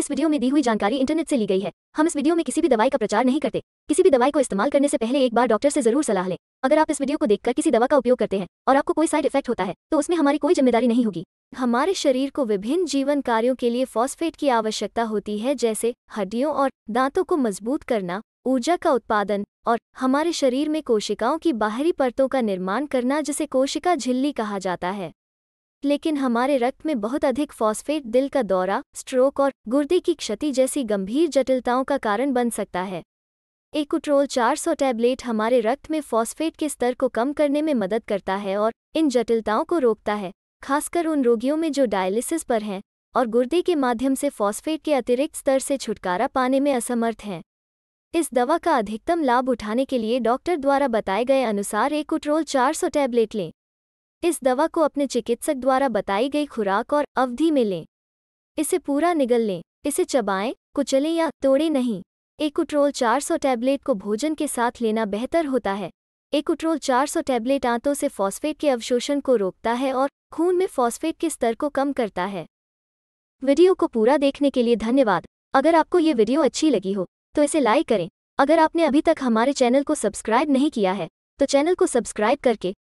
इस वीडियो में दी हुई जानकारी इंटरनेट से ली गई है हम इस वीडियो में किसी भी दवाई का प्रचार नहीं करते किसी भी दवाई को इस्तेमाल करने से पहले एक बार डॉक्टर से जरूर सलाह लें अगर आप इस वीडियो को देखकर किसी दवा का उपयोग करते हैं और आपको कोई साइड इफेक्ट होता है तो उसमें हमारी कोई जिम्मेदारी नहीं होगी हमारे शरीर को विभिन्न जीवन कार्यों के लिए फॉस्फेट की आवश्यकता होती है जैसे हड्डियों और दांतों को मजबूत करना ऊर्जा का उत्पादन और हमारे शरीर में कोशिकाओं की बाहरी परतों का निर्माण करना जिसे कोशिका झिल्ली कहा जाता है लेकिन हमारे रक्त में बहुत अधिक फॉस्फेट दिल का दौरा स्ट्रोक और गुर्दे की क्षति जैसी गंभीर जटिलताओं का कारण बन सकता है एकुट्रोल 400 टैबलेट हमारे रक्त में फॉस्फेट के स्तर को कम करने में मदद करता है और इन जटिलताओं को रोकता है खासकर उन रोगियों में जो डायलिसिस पर हैं और गुर्दे के माध्यम से फॉस्फेट के अतिरिक्त स्तर से छुटकारा पाने में असमर्थ हैं इस दवा का अधिकतम लाभ उठाने के लिए डॉक्टर द्वारा बताए गए अनुसार एकुट्रोल 400 टैबलेट लें इस दवा को अपने चिकित्सक द्वारा बताई गई खुराक और अवधि में लें इसे पूरा निगल लें इसे चबाएं कुचलें या तोड़े नहीं एकुट्रोल 400 टैबलेट को भोजन के साथ लेना बेहतर होता है एकुट्रोल 400 टैबलेट आंतों से फॉस्फेट के अवशोषण को रोकता है और खून में फॉस्फेट के स्तर को कम करता है वीडियो को पूरा देखने के लिए धन्यवाद अगर आपको ये वीडियो अच्छी लगी हो तो इसे लाइक करें अगर आपने अभी तक हमारे चैनल को सब्सक्राइब नहीं किया है तो चैनल को सब्सक्राइब करके